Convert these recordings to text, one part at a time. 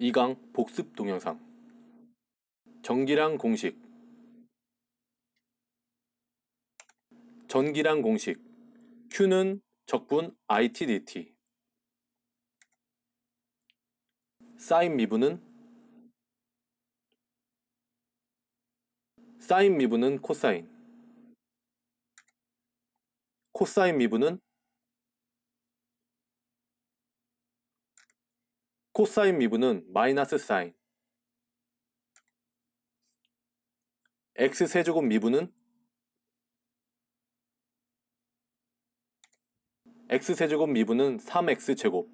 2강 복습 동영상 전기랑 공식 전기랑 공식 Q는 적분 IT DT 사인 미분은 사인 미분은 코사인 코사인 미분은 코사인 미분은 마이너스 사인 x세제곱 미분은 x세제곱 미분은 3x제곱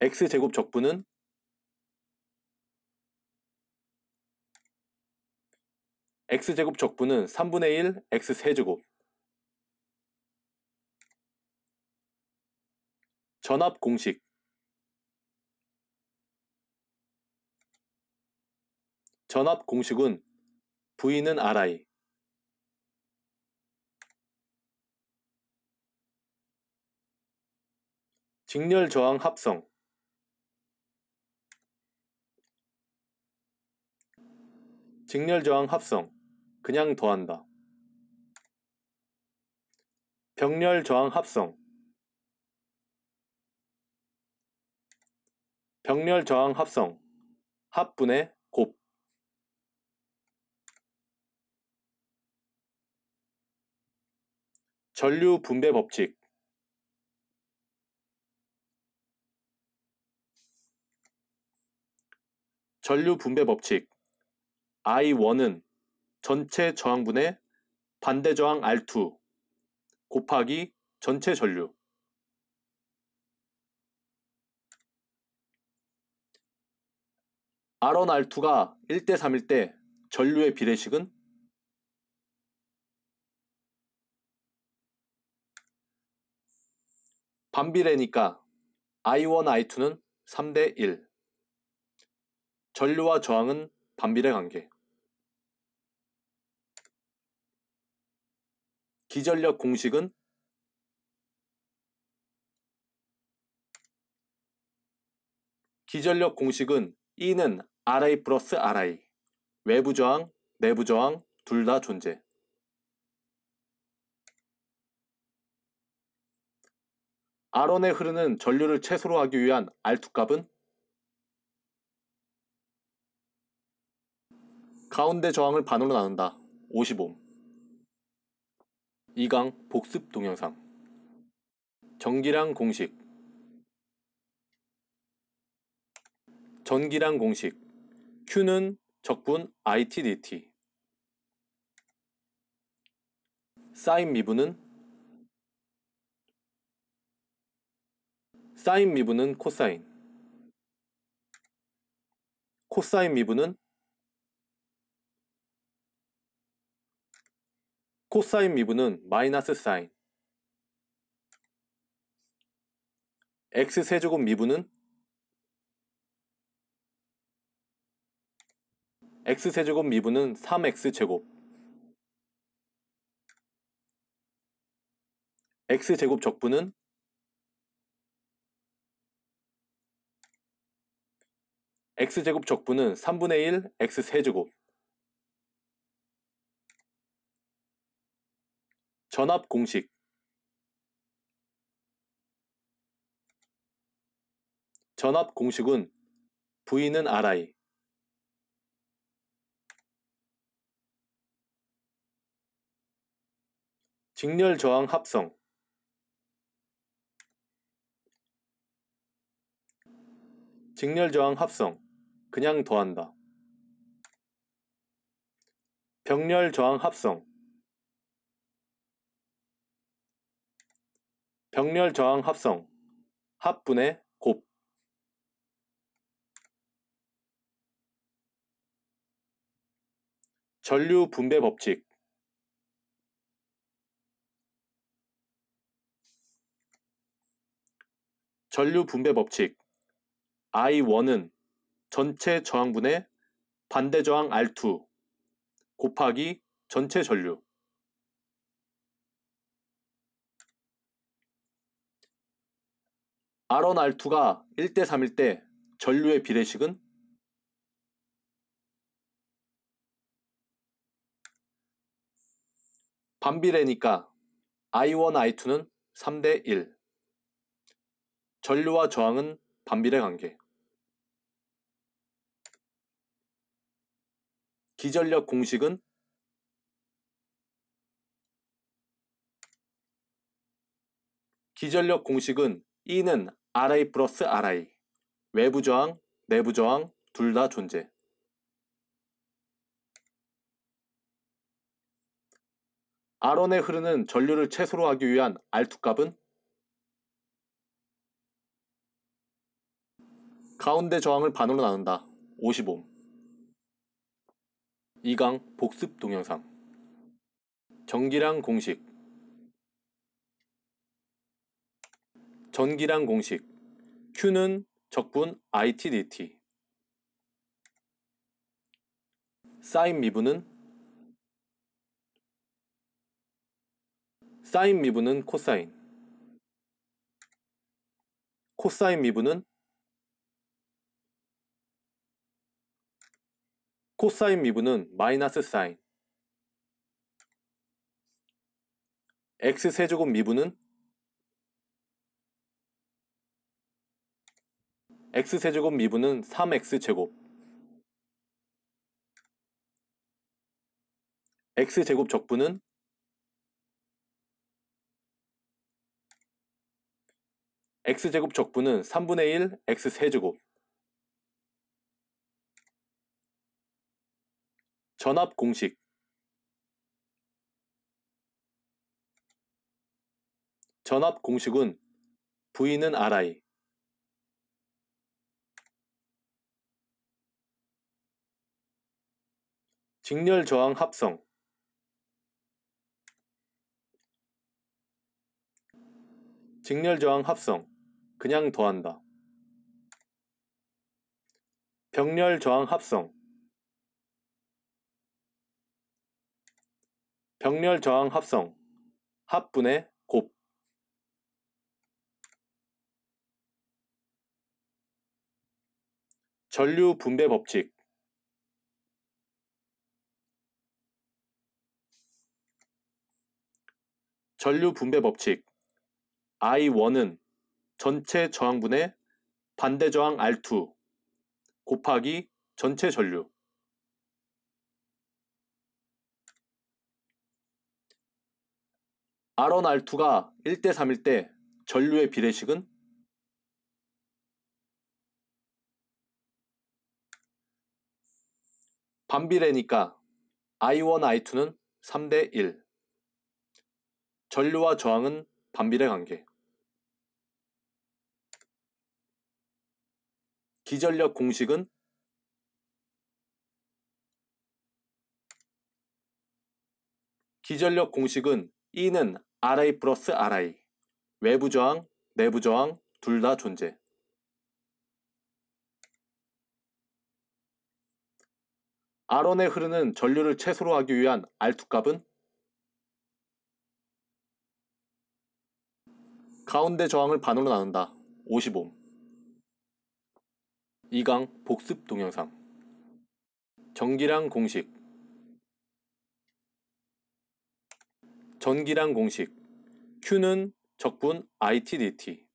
x제곱 적분은 x제곱 적분은 3분의 1 x세제곱 전압 공식 전압 공식은 V는 RI 직렬 저항 합성 직렬 저항 합성 그냥 더한다 병렬 저항 합성 병렬 저항 합성 합분의 곱 전류 분배 법칙 전류 분배 법칙 I1은 전체 저항분의 반대 저항 R2 곱하기 전체 전류 아론 알투가 1대 3일 때 전류의 비례식은 반비례니까 I1, I2는 3대 1. 전류와 저항은 반비례 관계. 기전력 공식은 기전력 공식은 E는 RI 플러스 RI 외부 저항, 내부 저항 둘 다 존재 R1에 흐르는 전류를 최소로 하기 위한 R2 값은 가운데 저항을 반으로 나눈다. 5 5 2강 복습 동영상 전기량 공식 전기량 공식 Q는 적분 IT DT 사인 미분은 사인 미분은 코사인 코사인 미분은 코사인 미분은 마이너스 사인 x세제곱 미분은 x세제곱 미분은 3x제곱 x제곱 적분은 x제곱 적분은 3분의 1 x세제곱 전압 공식 전압 공식은 V는 RI 직렬 저항 합성 직렬 저항 합성 그냥 더한다 병렬 저항 합성 병렬 저항 합성 합분의 곱 전류 분배 법칙 전류 분배 법칙 I1은 전체 저항분의 반대 저항 R2 곱하기 전체 전류 R1, R2가 1대 3일 때 전류의 비례식은 반비례니까 I1, I2는 3대 1 전류와 저항은 반비례 관계. 기전력 공식은 기전력 공식은 E는 RI 플러스 RI 외부 저항, 내부 저항 둘 다 존재 R1에 흐르는 전류를 최소로 하기 위한 R2 값은 가운데 저항을 반으로 나눈다. 5 5옴 2강 복습 동영상. 전기량 공식. 전기량 공식. Q는 적분 IT dt. 사인 미분은 사인 미분은 코사인. 코사인 미분은 코사인 미분은 마이너스 사인 x세제곱 미분은 x세제곱 미분은 3x제곱 x제곱 적분은 x제곱 적분은 3분의 1 x세제곱 전압 공식 전압 공식은 V는 RI 직렬 저항 합성 직렬 저항 합성 그냥 더한다 병렬 저항 합성 병렬 저항 합성 합분의 곱 전류 분배 법칙 전류 분배 법칙 I1은 전체 저항분의 반대 저항 R2 곱하기 전체 전류 아론 알투가 1대 3일 때 전류의 비례식은 반비례니까 I1, I2는 3대 1 전류와 저항은 반비례 관계 기전력 공식은 기전력 공식은 E는 r i 플러스 RI. 외부 저항, 내부 저항 둘 다 존재. 아론에 흐르는 전류를 최소로 하기 위한 R2 값은 가운데 저항을 반으로 나눈다. 5 5옴 2강 복습 동영상. 전기량 공식 전기량 공식 Q는 적분 IT dt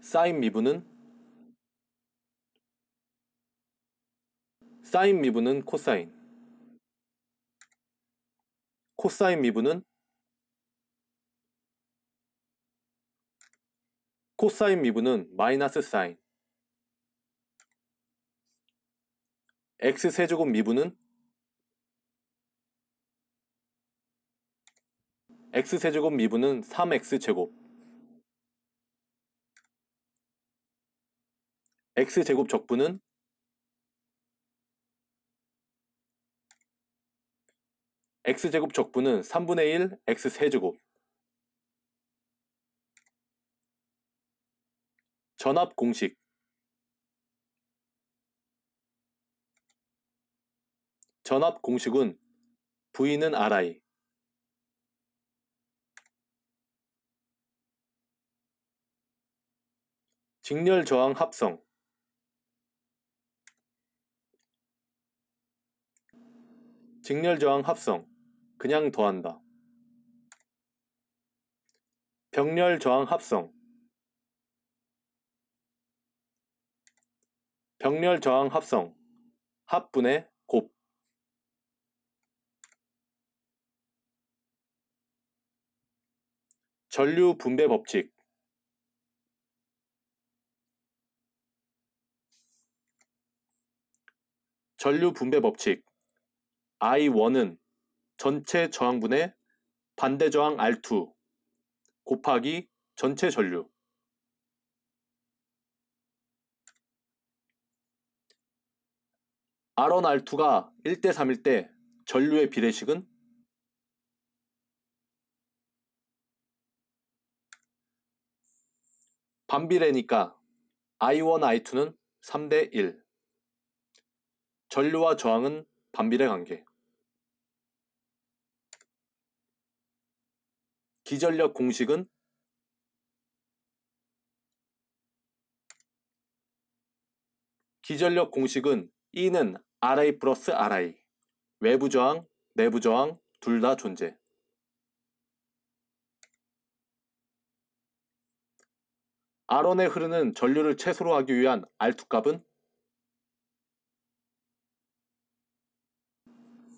사인 미분은 사인 미분은 코사인 코사인 미분은 코사인 미분은 마이너스 사인 x세제곱 미분은 x세제곱 미분은 3x제곱 x제곱 적분은 x제곱 적분은 3분의 1 x세제곱 전압 공식 전압 공식은 V는 RI 직렬 저항 합성 직렬 저항 합성 그냥 더한다 병렬 저항 합성 병렬 저항 합성 합분의 곱 전류 분배 법칙 전류 분배 법칙 I1은 전체 저항분의 반대 저항 R2 곱하기 전체 전류 R1, R2가 1대 3일 때 전류의 비례식은 반비례니까 I1, I2는 3대 1 전류와 저항은 반비례 관계. 기전력 공식은 기전력 공식은 E는 RI 플러스 RI 외부 저항, 내부 저항 둘 다 존재 아론에 흐르는 전류를 최소로 하기 위한 R2 값은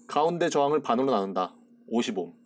가운데 저항을 반으로 나눈다. 5 0